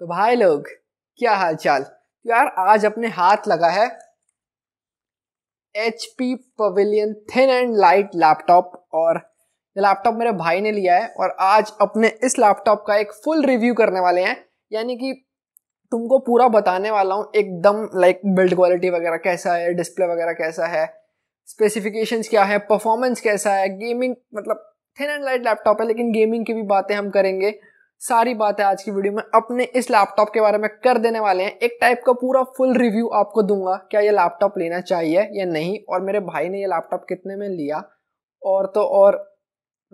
तो भाई लोग क्या हाल चाल तो यार आज अपने हाथ लगा है H P pavilion thin and light laptop और ये लैपटॉप मेरे भाई ने लिया है और आज अपने इस लैपटॉप का एक फुल रिव्यू करने वाले हैं यानी कि तुमको पूरा बताने वाला हूँ एकदम लाइक बिल्ड क्वालिटी वगैरह कैसा है डिस्प्ले वगैरह कैसा है स्पेसिफिकेशंस क्या है परफॉर्मेंस कैसा है गेमिंग मतलब थिन एंड लाइट लैपटॉप है लेकिन गेमिंग की भी बातें हम करेंगे सारी बातें आज की वीडियो में अपने इस लैपटॉप के बारे में कर देने वाले हैं एक टाइप का पूरा फुल रिव्यू आपको दूंगा क्या ये लैपटॉप लेना चाहिए या नहीं और मेरे भाई ने ये लैपटॉप कितने में लिया और तो और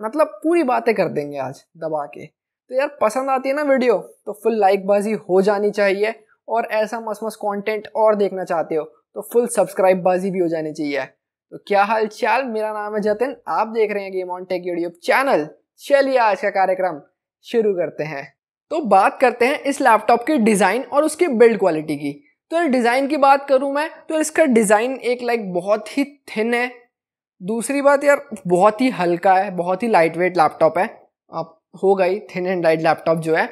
मतलब पूरी बातें कर देंगे आज दबा के तो यार पसंद आती है ना वीडियो तो फुल लाइकबाजी हो जानी चाहिए और ऐसा मस्त मस्त कॉन्टेंट और देखना चाहते हो तो फुल सब्सक्राइब बाजी भी हो जानी चाहिए तो क्या हाल चाल मेरा नाम है जतिन आप देख रहे हैं Game On Tech YouTube channel चलिए आज का कार्यक्रम शुरू करते हैं तो बात करते हैं इस लैपटॉप के डिज़ाइन और उसकी बिल्ड क्वालिटी की तो डिज़ाइन की बात करूँ मैं तो इसका डिज़ाइन एक लाइक बहुत ही थिन है दूसरी बात यार बहुत ही हल्का है बहुत ही लाइट वेट लैपटॉप है आप हो गई थिन एंड लाइट लैपटॉप जो है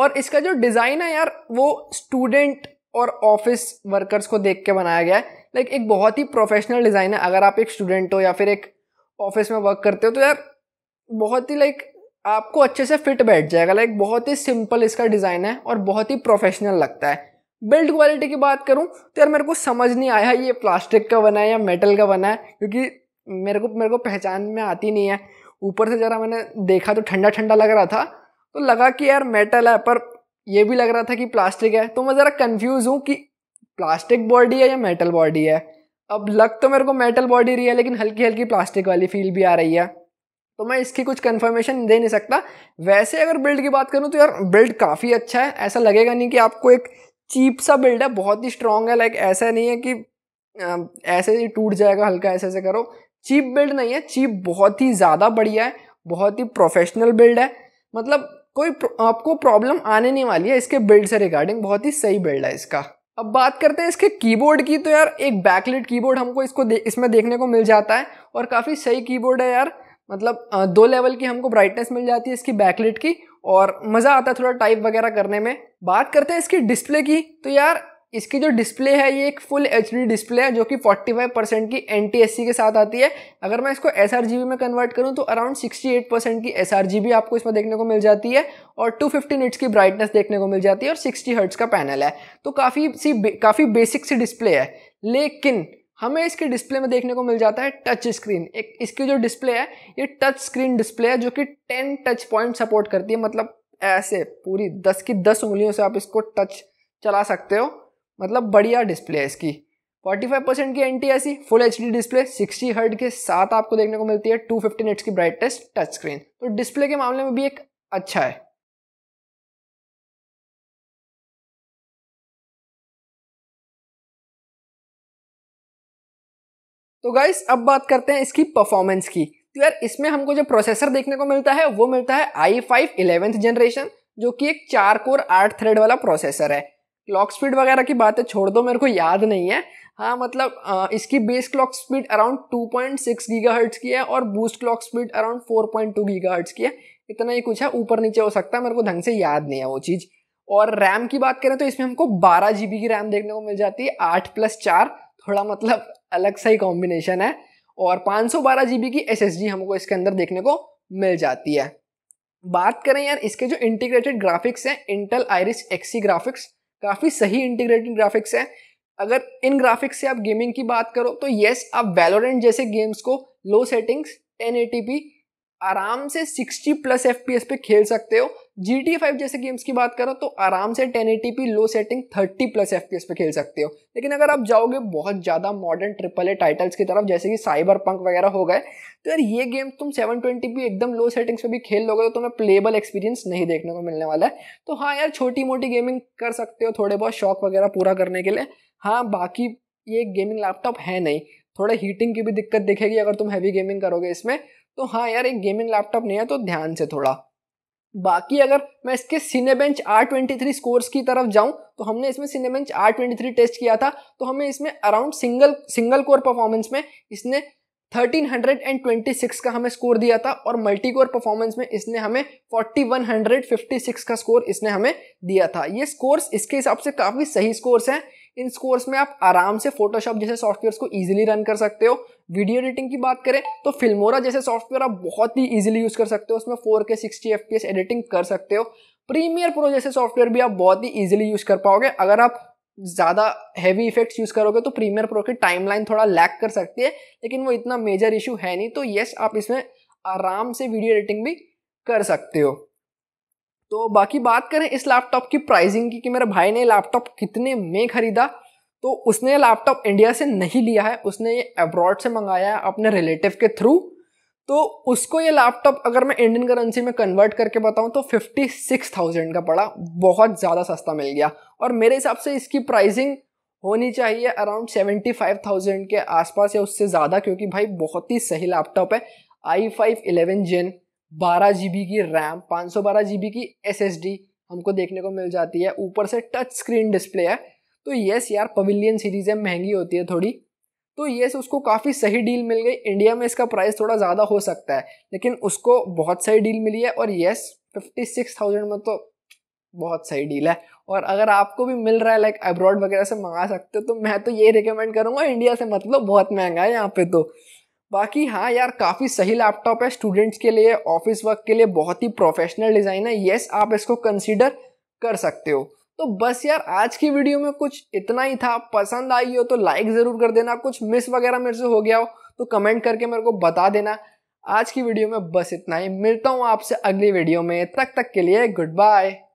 और इसका जो डिज़ाइन है यार वो स्टूडेंट और ऑफिस वर्कर्स को देख के बनाया गया है लाइक एक बहुत ही प्रोफेशनल डिज़ाइन है अगर आप एक स्टूडेंट हो या फिर एक ऑफिस में वर्क करते हो तो यार बहुत ही लाइक आपको अच्छे से फिट बैठ जाएगा लाइक बहुत ही सिंपल इसका डिज़ाइन है और बहुत ही प्रोफेशनल लगता है बिल्ड क्वालिटी की बात करूं तो यार मेरे को समझ नहीं आया ये प्लास्टिक का बना है या मेटल का बना है क्योंकि मेरे को मेरे को पहचान में आती नहीं है ऊपर से ज़रा मैंने देखा तो ठंडा ठंडा लग रहा था तो लगा कि यार मेटल है पर ये भी लग रहा था कि प्लास्टिक है तो मैं ज़रा कन्फ्यूज़ हूँ कि प्लास्टिक बॉडी है या मेटल बॉडी है अब लग तो मेरे को मेटल बॉडी रही है लेकिन हल्की हल्की प्लास्टिक वाली फील भी आ रही है तो मैं इसकी कुछ कन्फर्मेशन दे नहीं सकता वैसे अगर बिल्ड की बात करूँ तो यार बिल्ड काफ़ी अच्छा है ऐसा लगेगा नहीं कि आपको एक चीप सा बिल्ड है बहुत ही स्ट्रॉन्ग है लाइक ऐसा नहीं है कि ऐसे ही टूट जाएगा हल्का ऐसे ऐसे करो चीप बिल्ड नहीं है चीप बहुत ही ज़्यादा बढ़िया है बहुत ही प्रोफेशनल बिल्ड है मतलब कोई आपको प्रॉब्लम आने नहीं वाली है इसके बिल्ड से रिगार्डिंग बहुत ही सही बिल्ड है इसका अब बात करते हैं इसके कीबोर्ड की तो यार एक बैकलेट कीबोर्ड हमको इसको दे, इसमें देखने को मिल जाता है और काफ़ी सही कीबोर्ड है यार मतलब दो लेवल की हमको ब्राइटनेस मिल जाती है इसकी बैकलेट की और मज़ा आता है थोड़ा टाइप वगैरह करने में बात करते हैं इसकी डिस्प्ले की तो यार इसकी जो डिस्प्ले है ये एक फुल एच डिस्प्ले है जो कि 45 परसेंट की एन के साथ आती है अगर मैं इसको एस में कन्वर्ट करूँ तो अराउंड 68 परसेंट की एस आपको इसमें देखने को मिल जाती है और 250 फिफ्टी निट्स की ब्राइटनेस देखने को मिल जाती है और 60 हर्ट्स का पैनल है तो काफ़ी सी काफ़ी बेसिक सी डिस्प्ले है लेकिन हमें इसके डिस्प्ले में देखने को मिल जाता है टच स्क्रीन एक इसकी जो डिस्प्ले है ये टच स्क्रीन डिस्प्ले है जो कि टेन टच पॉइंट सपोर्ट करती है मतलब ऐसे पूरी दस की दस उंगलियों से आप इसको टच चला सकते हो मतलब बढ़िया डिस्प्ले है इसकी 45 परसेंट की एन टी फुल एच डी डिस्प्ले 60 हर्ट के साथ आपको देखने को मिलती है 250 फिफ्टी की ब्राइटनेस टच स्क्रीन तो डिस्प्ले के मामले में भी एक अच्छा है तो गाइस अब बात करते हैं इसकी परफॉर्मेंस की तो यार इसमें हमको जो प्रोसेसर देखने को मिलता है वो मिलता है आई फाइव इलेवेंथ जनरेशन जो कि एक चार कोर आठ थ्रेड वाला प्रोसेसर है क्लॉक स्पीड वगैरह की बातें छोड़ दो मेरे को याद नहीं है हाँ मतलब आ, इसकी base clock speed around 2.6 point की है और boost clock speed around 4.2 point की है इतना ही कुछ है ऊपर नीचे हो सकता है मेरे को ढंग से याद नहीं है वो चीज़ और रैम की बात करें तो इसमें हमको बारह जी की रैम देखने को मिल जाती है आठ प्लस चार थोड़ा मतलब अलग सा ही कॉम्बिनेशन है और 512 जीबी की एसएसडी हमको इसके अंदर देखने को मिल जाती है बात करें यार इसके जो इंटीग्रेटेड ग्राफिक्स हैं इंटेल आयरिस एक्सी ग्राफिक्स काफ़ी सही इंटीग्रेटेड ग्राफिक्स हैं अगर इन ग्राफिक्स से आप गेमिंग की बात करो तो येस आप वेलोरेंट जैसे गेम्स को लो सेटिंग्स टेन आराम से 60 प्लस एफ पे खेल सकते हो जी टी फाइव जैसे गेम्स की बात करो तो आराम से ten eighty P low setting thirty plus F P S पे खेल सकते हो लेकिन अगर आप जाओगे बहुत ज़्यादा मॉडर्न ट्रिपल ए टाइटल्स की तरफ जैसे कि साइबर पंक वगैरह हो गए तो यार ये गेम तुम सेवन ट्वेंटी पी एकदम लो सेटिंग्स पे भी खेल लोगे तो तुम्हें प्लेबल एक्सपीरियंस नहीं देखने को मिलने वाला है तो हाँ यार छोटी मोटी गेमिंग कर सकते हो थोड़े बहुत शौक वगैरह पूरा करने के लिए हाँ बाकी ये गेमिंग लैपटॉप है नहीं थोड़ा हीटिंग की भी दिक्कत दिखेगी अगर तुम हैवी गेमिंग करोगे इसमें तो हाँ यार एक गेमिंग लैपटॉप नहीं है तो ध्यान से थोड़ा बाकी अगर मैं इसके Cinebench R twenty three scores की तरफ जाऊं तो हमने इसमें Cinebench R twenty three test किया था तो हमें इसमें around single single core performance में इसने thirteen hundred and twenty six का हमें स्कोर दिया था और मल्टी कोर परफॉर्मेंस में इसने हमें forty one hundred fifty six का स्कोर इसने हमें दिया था ये स्कोर्स इसके हिसाब से काफ़ी सही स्कोर्स हैं इन स्कोर्स में आप आराम से फोटोशॉप जैसे सॉफ्टवेयर को ईजिली रन कर सकते हो वीडियो एडिटिंग की बात करें तो फिल्मोरा जैसे सॉफ्टवेयर आप बहुत ही ईजिली यूज़ कर सकते हो उसमें फोर के सिक्सटी एफ एडिटिंग कर सकते हो प्रीमियर प्रो जैसे सॉफ्टवेयर भी आप बहुत ही ईजिली यूज़ कर पाओगे अगर आप ज़्यादा हैवी इफेक्ट्स यूज़ करोगे तो प्रीमियर प्रो की टाइमलाइन थोड़ा लैक कर सकती है लेकिन वो इतना मेजर इशू है नहीं तो येस आप इसमें आराम से वीडियो एडिटिंग भी कर सकते हो तो बाकी बात करें इस लैपटॉप की प्राइसिंग की कि मेरे भाई ने लैपटॉप कितने में ख़रीदा तो उसने लैपटॉप इंडिया से नहीं लिया है उसने ये अब्रॉड से मंगाया है अपने रिलेटिव के थ्रू तो उसको ये लैपटॉप अगर मैं इंडियन करेंसी में कन्वर्ट करके बताऊं तो 56,000 का पड़ा बहुत ज़्यादा सस्ता मिल गया और मेरे हिसाब से इसकी प्राइसिंग होनी चाहिए अराउंड 75,000 के आसपास या उससे ज़्यादा क्योंकि भाई बहुत ही सही लैपटॉप है आई फाइव इलेवन जेन बारह जी की रैम पाँच सौ बारह जी की एस हमको देखने को मिल जाती है ऊपर से टच स्क्रीन डिस्प्ले है तो येस यार पवेलियन सीरीज़ है महंगी होती है थोड़ी तो येस उसको काफ़ी सही डील मिल गई इंडिया में इसका प्राइस थोड़ा ज़्यादा हो सकता है लेकिन उसको बहुत सही डील मिली है और येस फिफ्टी सिक्स थाउजेंड में तो बहुत सही डील है और अगर आपको भी मिल रहा है लाइक अब्रॉड वगैरह से मंगा सकते हो तो मैं तो ये रिकमेंड करूँगा इंडिया से मतलब बहुत महंगा है यहाँ पर तो बाकी हाँ यार काफ़ी सही लैपटॉप है स्टूडेंट्स के लिए ऑफिस वर्क के लिए बहुत ही प्रोफेशनल डिज़ाइन है येस आप इसको कंसिडर कर सकते हो तो बस यार आज की वीडियो में कुछ इतना ही था पसंद आई हो तो लाइक ज़रूर कर देना कुछ मिस वगैरह मेरे से हो गया हो तो कमेंट करके मेरे को बता देना आज की वीडियो में बस इतना ही मिलता हूँ आपसे अगली वीडियो में तक तक के लिए गुड बाय